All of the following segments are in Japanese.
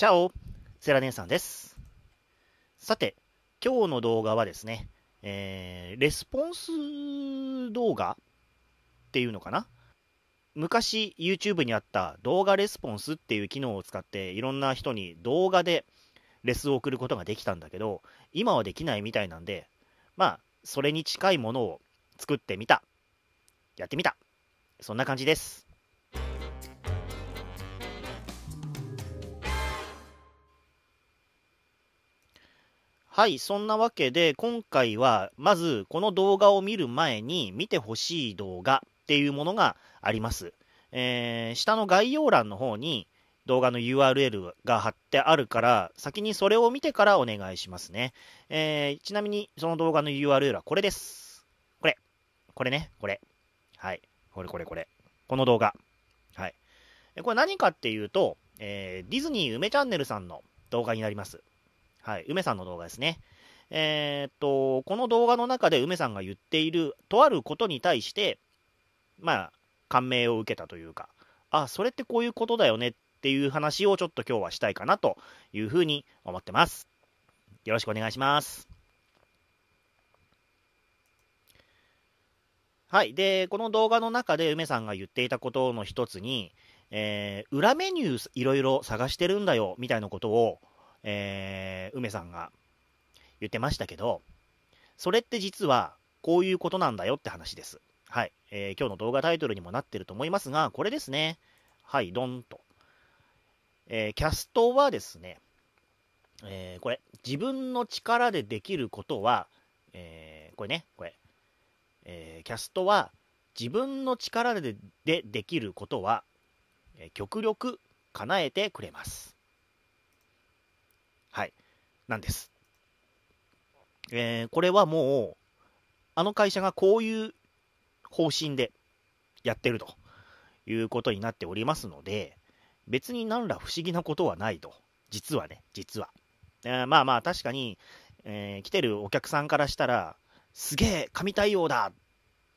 チャオセラ姉さんです。さて、今日の動画はですね、えー、レスポンス動画っていうのかな昔 YouTube にあった動画レスポンスっていう機能を使っていろんな人に動画でレスを送ることができたんだけど今はできないみたいなんでまあそれに近いものを作ってみたやってみたそんな感じですはい、そんなわけで、今回は、まず、この動画を見る前に、見てほしい動画っていうものがあります。えー、下の概要欄の方に、動画の URL が貼ってあるから、先にそれを見てからお願いしますね。えー、ちなみに、その動画の URL はこれです。これ。これね、これ。はい。これこれこれ。この動画。はい。これ何かっていうと、えー、ディズニー梅チャンネルさんの動画になります。はい、梅さんの動画ですね。えー、っと、この動画の中で梅さんが言っている、とあることに対して、まあ、感銘を受けたというか、あ、それってこういうことだよねっていう話をちょっと今日はしたいかなというふうに思ってます。よろしくお願いします。はい。で、この動画の中で梅さんが言っていたことの一つに、えー、裏メニューいろいろ探してるんだよみたいなことをえー、梅さんが言ってましたけど、それって実はこういうことなんだよって話です。はい。えー、今日の動画タイトルにもなってると思いますが、これですね。はい、ドンと。えー、キャストはですね、えー、これ、自分の力でできることは、えー、これね、これ、えキャストは、自分の力ででできることは、え極力叶えてくれます。はい、なんです。えー、これはもう、あの会社がこういう方針でやってるということになっておりますので、別に何ら不思議なことはないと。実はね、実は。えー、まあまあ、確かに、えー、来てるお客さんからしたら、すげえ、神対応だっ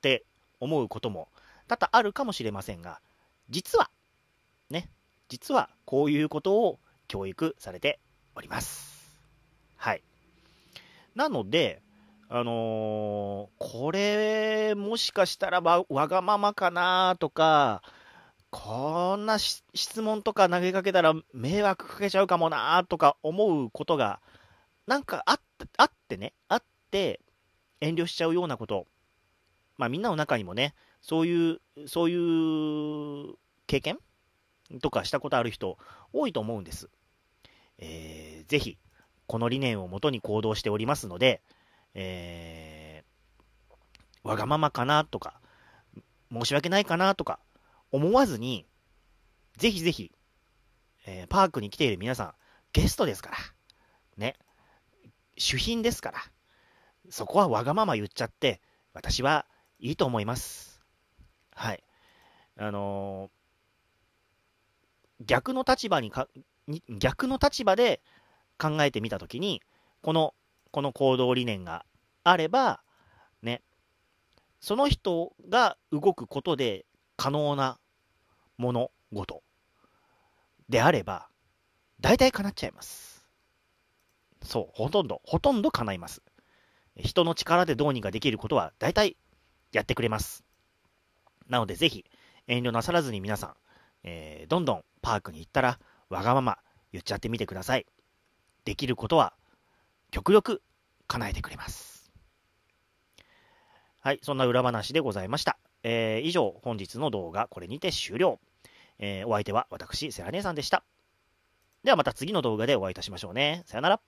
て思うことも多々あるかもしれませんが、実は、ね、実はこういうことを教育されております。はい。なので、あのー、これ、もしかしたらわわがままかなとか、こんな質問とか投げかけたら迷惑かけちゃうかもなとか思うことが、なんかああってね、あって遠慮しちゃうようなこと、まあみんなの中にもね、そういう、そういう経験とかしたことある人多いと思うんです。えー、ぜひ、この理念をもとに行動しておりますので、えー、わがままかなとか、申し訳ないかなとか、思わずに、ぜひぜひ、えー、パークに来ている皆さん、ゲストですから、ね、主品ですから、そこはわがまま言っちゃって、私はいいと思います。はい。あのー、逆の立場にか逆の立場で考えてみたときに、この、この行動理念があれば、ね、その人が動くことで可能な物事であれば、大体叶っちゃいます。そう、ほとんど、ほとんど叶います。人の力でどうにかできることは大体やってくれます。なのでぜひ遠慮なさらずに皆さん、えー、どんどんパークに行ったらわがまま言っちゃってみてください。できることは極力叶えてくれます。はい、そんな裏話でございました。えー、以上、本日の動画、これにて終了。えー、お相手は私、セラ姉さんでした。ではまた次の動画でお会いいたしましょうね。さよなら。